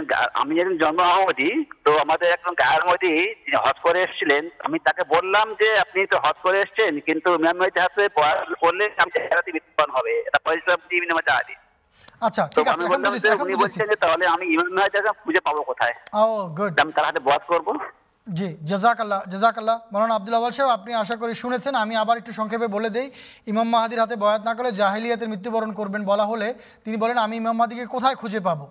একজন আমি একজন জন্ম আহমদি তো আমাদের একজন গায়ের মধ্যে তিনি হজ করে এসেছিলেন আমি তাকে বললাম যে আপনি তো হজ করে এসছেন কিন্তু ইমাম হাতে হবে এটা পরিশ্রম আচ্ছা ঠিক আছে এখন এখন তাহলে আমি ইমাম খুঁজে পাবো কোথায় ও গুড আমি তার হাতে করব জি জাজাকাল্লাহ জাজাকাল্লাহ মৌলানা আব্দুল আওয়াল সাহেব আপনি আশা করি শুনেছেন আমি আবার একটু সংক্ষেপে বলে দেই ইমাম মাহাদির হাতে বয়াত না করে জাহিলিয়াতের মৃত্যুবরণ করবেন বলা হলে তিনি বলেন আমি ইমাম মাহাদিকে কোথায় খুঁজে পাবো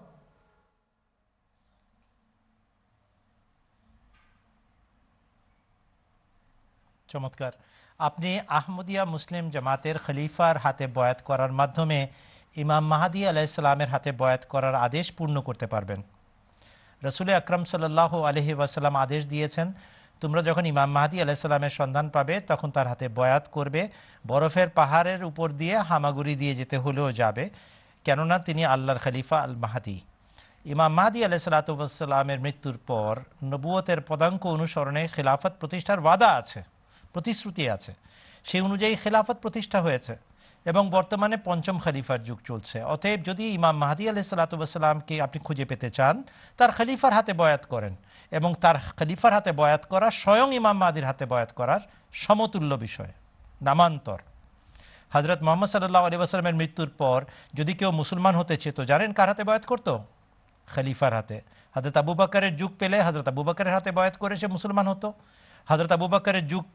চমৎকার আপনি আহমদিয়া মুসলিম জামাতের খলিফার হাতে বয়াত করার মাধ্যমে ইমাম মাহাদি আলাইসালামের হাতে বয়াত করার আদেশ পূর্ণ করতে পারবেন রসুল আকরম সাল্লাহ আলহি ওয়াসাল্লাম আদেশ দিয়েছেন তোমরা যখন ইমাম মাহাদি আলাইসাল্লামের সন্ধান পাবে তখন তার হাতে বয়াত করবে বরফের পাহাড়ের উপর দিয়ে হামাগুড়ি দিয়ে যেতে হলেও যাবে কেননা তিনি আল্লাহর খলিফা আল মাহাদি ইমাম মাহাদি আলাইসালাতামের মৃত্যুর পর নবুয়তের পদাঙ্ক অনুসরণে খিলাফত প্রতিষ্ঠার ওয়াদা আছে প্রতিশ্রুতি আছে সেই অনুযায়ী খেলাফত প্রতিষ্ঠা হয়েছে এবং বর্তমানে পঞ্চম খালিফার যুগ চলছে অতএব যদি ইমাম মাহাদি আলি সালাতামকে আপনি খুঁজে পেতে চান তার খলিফার হাতে বয়াত করেন এবং তার খলিফার হাতে বয়াত করা স্বয়ং ইমাম মাহাদির হাতে বয়াত করার সমতুল্য বিষয় নামান্তর হজরত মোহাম্মদ সাল্লাহ আলী আসলামের মৃত্যুর পর যদি কেউ মুসলমান হতে চেত জানেন কার হাতে বয়াত করত খলিফার হাতে হজরত আবু বাকারের যুগ পেলে হজরত আবু বাকারের হাতে বয়াত করে সে মুসলমান হতো হজরত আবু বাকারের যুগ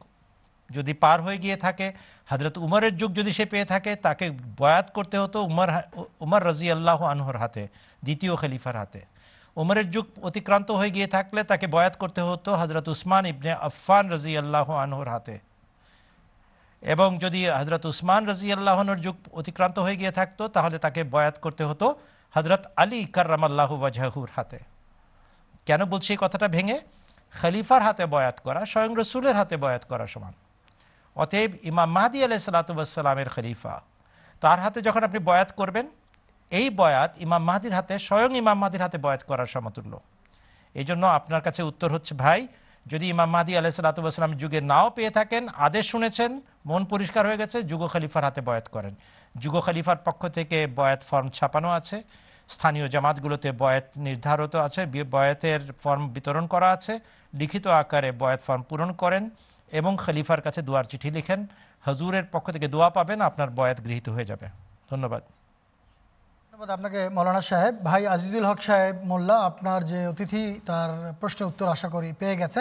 যদি পার হয়ে গিয়ে থাকে হজরত উমরের যুগ যদি সে পেয়ে থাকে তাকে বয়াত করতে হতো উমর উমর রাজি আল্লাহ আনহর হাতে দ্বিতীয় খলিফার হাতে উমরের যুগ অতিক্রান্ত হয়ে গিয়ে থাকলে তাকে বয়াত করতে হতো হজরত উসমান ইবনে আফফান রাজি আল্লাহ আনহর হাতে এবং যদি হজরত উসমান রাজি আল্লাহনর যুগ অতিক্রান্ত হয়ে গিয়ে থাকতো তাহলে তাকে বয়াত করতে হতো হজরত আলী আল্লাহ ওয়াজাহুর হাতে কেন বলছি এই কথাটা ভেঙে খলিফার হাতে বয়াত করা স্বয়ং রসুলের হাতে বয়াত করা সমান অতএব ইমাম মাহাদি আলাহ সালাতামের খলিফা তার হাতে যখন আপনি বয়াত করবেন এই বয়াত ইমাম মাহাদির হাতে স্বয়ং ইমাম মাহাদির হাতে বয়াত করার সমতুল্য এই জন্য আপনার কাছে উত্তর হচ্ছে ভাই যদি ইমাম মাহাদি আলাহ সালাতাম যুগে নাও পেয়ে থাকেন আদেশ শুনেছেন মন পরিষ্কার হয়ে গেছে যুগ খলিফার হাতে বয়াত করেন যুগ খলিফার পক্ষ থেকে বয়াত ফর্ম ছাপানো আছে স্থানীয় জামাতগুলোতে বয়াত নির্ধারিত আছে বয়াতের ফর্ম বিতরণ করা আছে লিখিত আকারে বয়াত ফর্ম পূরণ করেন এবং খলিফার কাছে দোয়ার চিঠি লিখেন হজুরের পক্ষ থেকে দোয়া পাবেন আপনার বয়াত গৃহীত হয়ে যাবে ধন্যবাদ ধন্যবাদ আপনাকে মৌলানা সাহেব ভাই আজিজুল হক সাহেব মোল্লা আপনার যে অতিথি তার প্রশ্নের উত্তর আশা করি পেয়ে গেছেন